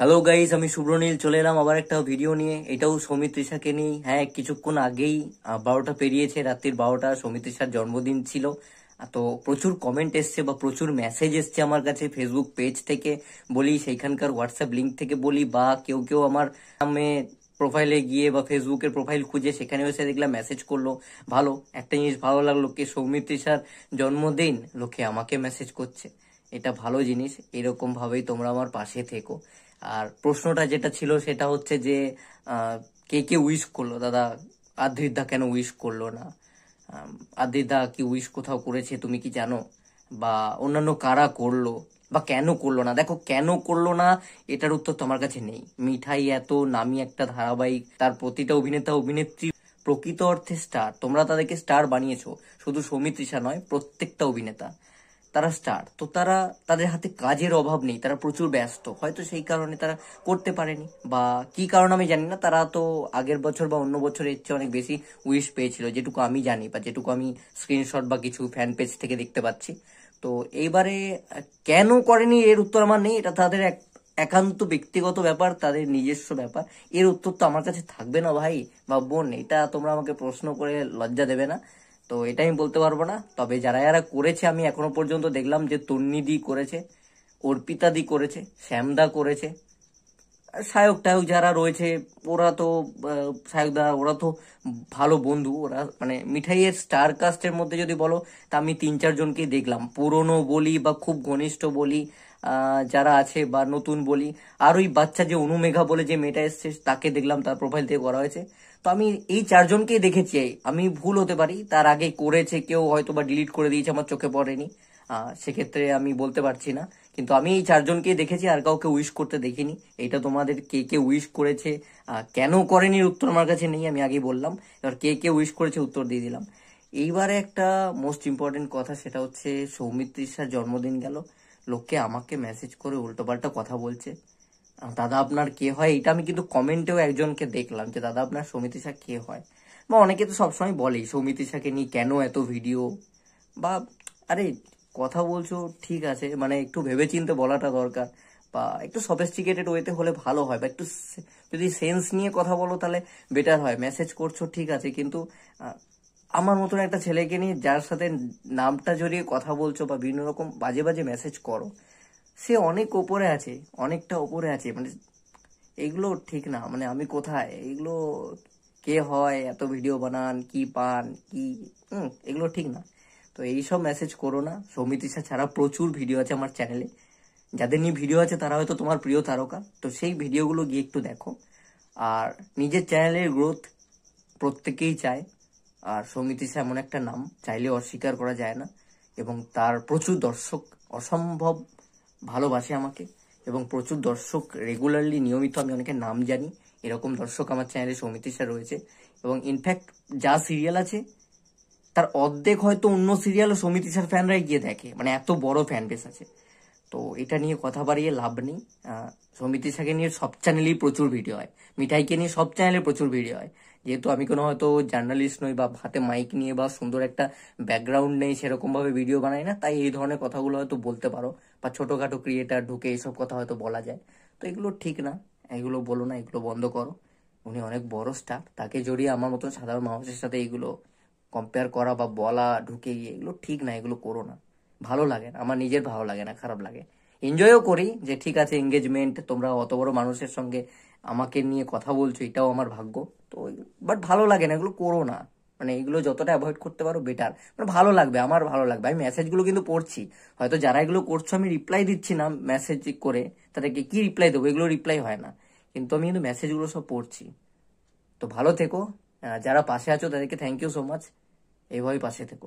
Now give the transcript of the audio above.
hello guys আমি সুব্রনীল চলে এলাম আবার একটা ভিডিও নিয়ে এটাও সৌমিত্রিষাকে নিয়ে হ্যাঁ কিছুক্ষণ আগেই বারোটা পেরিয়েছে রাত্রির বারোটা সৌমিত্রিষার জন্মদিন ছিল তো প্রচুর কমেন্ট এসছে বা প্রচুর মেসেজ এসছে আমার কাছে ফেসবুক পেজ থেকে বলি সেইখানকার হোয়াটসঅ্যাপ লিঙ্ক থেকে বলি বা কেউ কেউ আমার নামে প্রোফাইলে গিয়ে বা ফেসবুকের প্রোফাইল খুঁজে সেখানে এসে দেখলাম মেসেজ করলো ভালো একটা জিনিস ভালো লাগলো কে সৌমিত্রিষার জন্মদিন লোকে আমাকে মেসেজ করছে এটা ভালো জিনিস এরকমভাবেই তোমরা আমার পাশে থেকো আর প্রশ্নটা যেটা ছিল সেটা হচ্ছে যে কে কে উইশ করলো দাদা আদ্রিদা কেন উইশ করলো না আদ্রিদা কি উইশ কোথাও করেছে তুমি কি জানো বা অন্যান্য কারা করলো বা কেন করলো না দেখো কেন করলো না এটার উত্তর তোমার কাছে নেই মিঠাই এত নামি একটা ধারাবাহিক তার প্রতিটা অভিনেতা অভিনেত্রী প্রকৃত অর্থে স্টার তোমরা তাদেরকে স্টার বানিয়েছো শুধু সৌমিত্রিষা নয় প্রত্যেকটা অভিনেতা তারা স্টার তো তারা তাদের হাতে কাজের অভাব নেই তারা প্রচুর ব্যস্ত হয়তো সেই কারণে তারা করতে পারেনি বা কি কারণ আমি জানি না তারা তো আগের বছর বা অন্য বছরের চেয়ে অনেক বেশি উইশ পেয়েছিল যেটুকু আমি জানি বা যেটুকু আমি স্ক্রিনশট বা কিছু ফ্যান পেজ থেকে দেখতে পাচ্ছি তো এইবারে কেন করেনি এর উত্তর আমার নেই এটা তাদের এক একান্ত ব্যক্তিগত ব্যাপার তাদের নিজস্ব ব্যাপার এর উত্তর তো আমার কাছে থাকবে না ভাই বা বোন এটা তোমরা আমাকে প্রশ্ন করে লজ্জা দেবে না তো এটা আমি বলতে পারবো না তবে যারা যারা করেছে আমি এখনো পর্যন্ত দেখলাম যে তন্নিদি করেছে অর্পিতাদি করেছে শ্যামদা করেছে সায়ক টায়ক যারা রয়েছে ওরা তো দা ওরা তো ভালো বন্ধু ওরা মানে মিঠাইয়ের স্টার কাস্টের মধ্যে যদি বলো তা আমি তিন চারজনকেই দেখলাম পুরনো বলি বা খুব ঘনিষ্ঠ বলি যারা আছে বা নতুন বলি আর ওই বাচ্চা যে অনুমেঘা বলে যে মেয়েটা এসছে তাকে দেখলাম তার প্রোফাইল থেকে করা হয়েছে তো আমি এই চারজনকেই দেখেছি আমি ভুল হতে পারি তার আগে করেছে কেউ হয়তো বা ডিলিট করে দিয়েছে আমার চোখে পড়েনি সেক্ষেত্রে আমি বলতে পারছি না কিন্তু আমি এই চারজনকেই দেখেছি আর কাউকে উইশ করতে দেখিনি এটা তোমাদের কে কে উইশ করেছে কেন করেনি উত্তর আমার কাছে নেই আমি আগেই বললাম এবার কে কে উইশ করেছে উত্তর দিয়ে দিলাম এইবারে একটা মোস্ট ইম্পর্টেন্ট কথা সেটা হচ্ছে সৌমিত্রিশার জন্মদিন গেল লোককে আমাকে মেসেজ করে উল্টোপাল্টা কথা বলছে দাদা আপনার কে হয় এটা আমি কিন্তু কমেন্টেও একজনকে দেখলাম যে দাদা আপনার সৌমিত্র কে হয় বা অনেকে তো সবসময় বলেই সৌমিত্র নিয়ে কেন এত ভিডিও বা আরে কথা বলছো ঠিক আছে মানে একটু ভেবেচিন্তে বলাটা দরকার বা একটু সফিস্টিকেটেড ওয়েতে হলে ভালো হয় বা একটু যদি সেন্স নিয়ে কথা বলো তাহলে বেটার হয় মেসেজ করছো ঠিক আছে কিন্তু আমার মতন একটা ছেলেকে নিয়ে যার সাথে নামটা জড়িয়ে কথা বলছো বা বিভিন্ন রকম বাজে বাজে মেসেজ করো সে অনেক ওপরে আছে অনেকটা ওপরে আছে মানে এগুলো ঠিক না মানে আমি কোথায় এগুলো কে হয় এত ভিডিও বানান কি পান কি এগুলো ঠিক না তো এইসব মেসেজ করো না সৌমিতৃষা ছাড়া প্রচুর ভিডিও আছে আমার চ্যানেলে যাদের নিয়ে ভিডিও আছে তারা হয়তো তোমার প্রিয় তারকা তো সেই ভিডিওগুলো গিয়ে একটু দেখো আর নিজের চ্যানেলের গ্রোথ প্রত্যেকেই চায় আর সৌমিতৃষা এমন একটা নাম চাইলে অস্বীকার করা যায় না এবং তার প্রচুর দর্শক অসম্ভব ভালোবাসে আমাকে এবং প্রচুর দর্শক রেগুলারলি নিয়মিত আমি অনেকের নাম জানি এরকম দর্শক আমার চ্যানেলে সৌমিতৃষা রয়েছে এবং ইনফ্যাক্ট যা সিরিয়াল আছে তার অর্ধেক হয়তো অন্য সিরিয়াল সমিতি স্যার ফ্যানরাই গিয়ে দেখে মানে এত বড় ফ্যান বেস আছে তো এটা নিয়ে কথা বাড়িয়ে লাভ নেই সমিতি স্যারকে নিয়ে সব চ্যানেলেই প্রচুর ভিডিও হয় মিঠাইকে নিয়ে সব চ্যানেলে প্রচুর ভিডিও হয় যেহেতু আমি কোনো হয়তো জার্নালিস্ট নই বা হাতে মাইক নিয়ে বা সুন্দর একটা ব্যাকগ্রাউন্ড নেই সেরকমভাবে ভিডিও বানাই না তাই এই ধরনের কথাগুলো হয়তো বলতে পারো বা ছোটোখাটো ক্রিয়েটার ঢুকে এইসব কথা হয়তো বলা যায় তো এগুলো ঠিক না এগুলো বলো না এগুলো বন্ধ করো উনি অনেক বড় স্টার তাকে জড়িয়ে আমার মতন সাধারণ মানুষের সাথে এগুলো কম্পেয়ার করা বা বলা ঢুকে গিয়ে এগুলো ঠিক না এগুলো করো না ভালো লাগে না আমার নিজের ভালো লাগে না খারাপ লাগে এনজয়ও করি যে ঠিক আছে এঙ্গেজমেন্ট তোমরা অত বড় মানুষের সঙ্গে আমাকে নিয়ে কথা বলছো এটাও আমার ভাগ্য তো বাট ভালো লাগে না এগুলো করো না মানে এগুলো যতটা অ্যাভয়েড করতে পারো বেটার মানে ভালো লাগবে আমার ভালো লাগবে আমি মেসেজগুলো কিন্তু পড়ছি হয়তো যারা এগুলো করছো আমি রিপ্লাই দিচ্ছি না মেসেজ করে তাদেরকে কি রিপ্লাই দেবো এগুলো রিপ্লাই হয় না কিন্তু আমি কিন্তু মেসেজগুলো সব পড়ছি তো ভালো থেকো যারা পাশে আছো তাদেরকে থ্যাংক ইউ সো মাচ এভাবেই পাশে থেকো